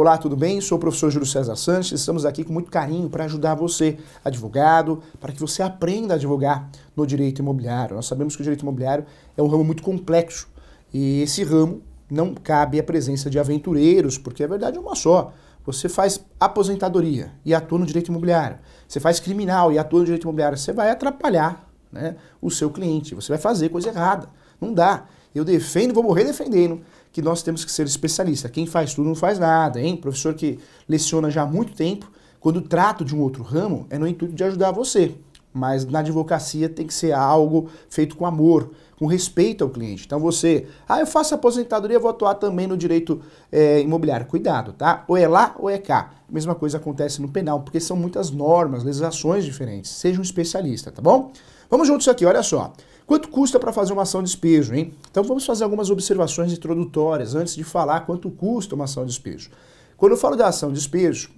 Olá, tudo bem? Sou o professor Júlio César Sanches. Estamos aqui com muito carinho para ajudar você, advogado, para que você aprenda a advogar no direito imobiliário. Nós sabemos que o direito imobiliário é um ramo muito complexo e esse ramo não cabe a presença de aventureiros, porque a é verdade é uma só. Você faz aposentadoria e atua no direito imobiliário. Você faz criminal e atua no direito imobiliário. Você vai atrapalhar né, o seu cliente. Você vai fazer coisa errada. Não dá. Eu defendo, vou morrer defendendo que nós temos que ser especialista. Quem faz tudo não faz nada, hein? Professor que leciona já há muito tempo, quando trato de um outro ramo, é no intuito de ajudar você. Mas na advocacia tem que ser algo feito com amor, com respeito ao cliente. Então você, ah, eu faço aposentadoria, vou atuar também no direito é, imobiliário. Cuidado, tá? Ou é lá ou é cá. A mesma coisa acontece no penal, porque são muitas normas, legislações diferentes. Seja um especialista, tá bom? Vamos juntos aqui, olha só. Quanto custa para fazer uma ação de despejo, hein? Então vamos fazer algumas observações introdutórias antes de falar quanto custa uma ação de despejo. Quando eu falo da ação de despejo,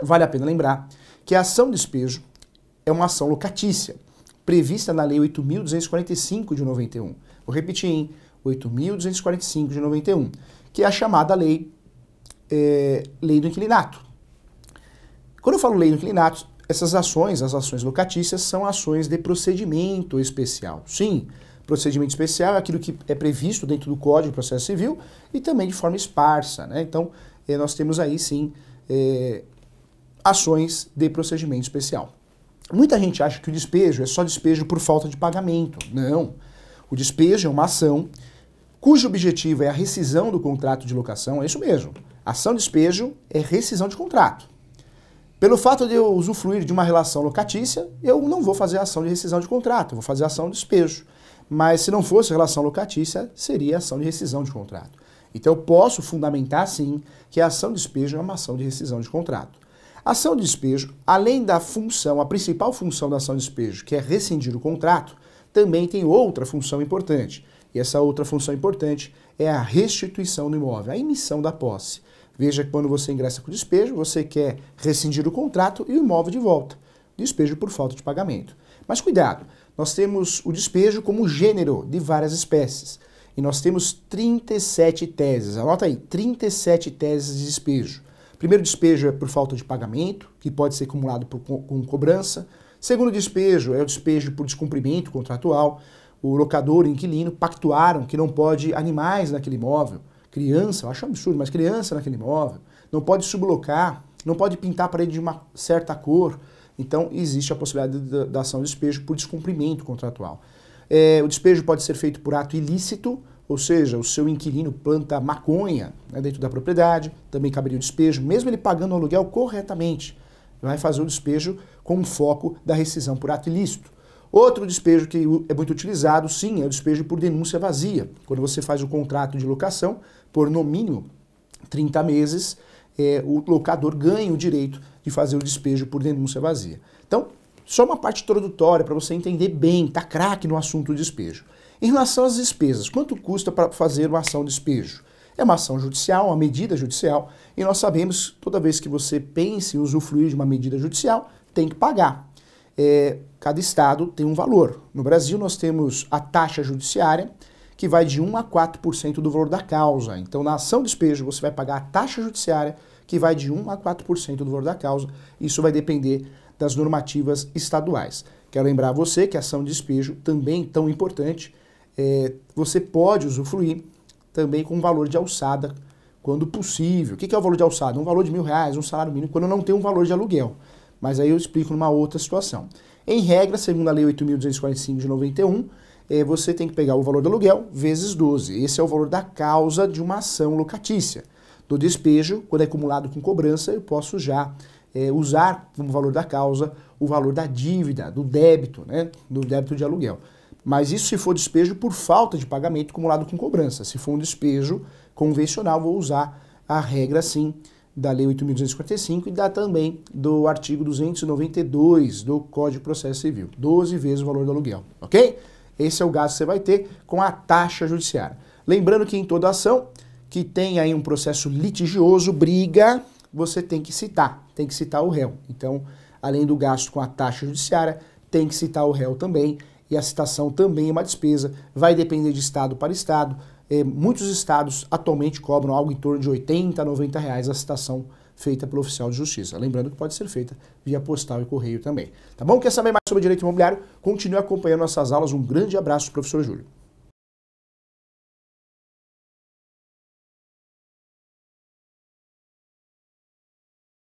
vale a pena lembrar que a ação de despejo é uma ação locatícia, prevista na Lei 8.245 de 91. Vou repetir, hein? 8.245 de 91, que é a chamada lei, é, lei do inquilinato. Quando eu falo lei do inquilinato, essas ações, as ações locatícias, são ações de procedimento especial. Sim, procedimento especial é aquilo que é previsto dentro do Código de Processo Civil e também de forma esparsa. Né? Então, eh, nós temos aí sim eh, ações de procedimento especial. Muita gente acha que o despejo é só despejo por falta de pagamento. Não. O despejo é uma ação cujo objetivo é a rescisão do contrato de locação, é isso mesmo. Ação despejo é rescisão de contrato. Pelo fato de eu usufruir de uma relação locatícia, eu não vou fazer ação de rescisão de contrato, vou fazer ação de despejo. Mas se não fosse relação locatícia, seria ação de rescisão de contrato. Então eu posso fundamentar sim que a ação de despejo é uma ação de rescisão de contrato. A Ação de despejo, além da função, a principal função da ação de despejo, que é rescindir o contrato, também tem outra função importante. E essa outra função importante é a restituição do imóvel, a emissão da posse. Veja que quando você ingressa com despejo, você quer rescindir o contrato e o imóvel de volta. Despejo por falta de pagamento. Mas cuidado, nós temos o despejo como gênero de várias espécies. E nós temos 37 teses. Anota aí, 37 teses de despejo. Primeiro despejo é por falta de pagamento, que pode ser acumulado por, com cobrança. Segundo despejo é o despejo por descumprimento contratual. O locador e o inquilino pactuaram que não pode animais naquele imóvel. Criança, eu acho um absurdo, mas criança naquele imóvel. Não pode sublocar, não pode pintar a parede de uma certa cor. Então, existe a possibilidade da, ação de despejo por descumprimento contratual. É, o despejo pode ser feito por ato ilícito, ou seja, o seu inquilino planta maconha né, dentro da propriedade, também caberia o despejo, mesmo ele pagando o aluguel corretamente. Vai fazer o despejo com o foco da rescisão por ato ilícito. Outro despejo que é muito utilizado, sim, é o despejo por denúncia vazia. Quando você faz o contrato de locação, por no mínimo 30 meses, é, o locador ganha o direito de fazer o despejo por denúncia vazia. Então, só uma parte introdutória para você entender bem, tá craque no assunto do despejo. Em relação às despesas, quanto custa para fazer uma ação de despejo? É uma ação judicial, uma medida judicial, e nós sabemos, toda vez que você pense em usufruir de uma medida judicial, tem que pagar é, cada estado tem um valor. No Brasil, nós temos a taxa judiciária, que vai de 1 a 4% do valor da causa. Então, na ação de despejo, você vai pagar a taxa judiciária, que vai de 1 a 4% do valor da causa. Isso vai depender das normativas estaduais. Quero lembrar a você que a ação de despejo, também é tão importante, é, você pode usufruir também com valor de alçada, quando possível. O que é o valor de alçada? Um valor de mil reais, um salário mínimo, quando não tem um valor de aluguel. Mas aí eu explico numa outra situação. Em regra, segundo a Lei 8.245 de 91, é, eh, você tem que pegar o valor do aluguel vezes 12. Esse é o valor da causa de uma ação locatícia. Do despejo, quando é acumulado com cobrança, eu posso já é, usar como valor da causa o valor da dívida, do débito, né? Do débito de aluguel. Mas isso se for despejo por falta de pagamento acumulado com cobrança. Se for um despejo convencional, vou usar a regra sim da Lei 8.245 e da também do artigo 292 do Código de Processo Civil, 12 vezes o valor do aluguel, ok? Esse é o gasto que você vai ter com a taxa judiciária. Lembrando que em toda ação que tem aí um processo litigioso, briga, você tem que citar, tem que citar o réu. Então, além do gasto com a taxa judiciária, tem que citar o réu também, e a citação também é uma despesa, vai depender de estado para estado, eh, muitos estados atualmente cobram algo em torno de 80 a 90 reais a citação feita pelo oficial de justiça. Lembrando que pode ser feita via postal e correio também. Tá bom? Quer saber mais sobre direito imobiliário? Continue acompanhando nossas aulas. Um grande abraço, professor Júlio.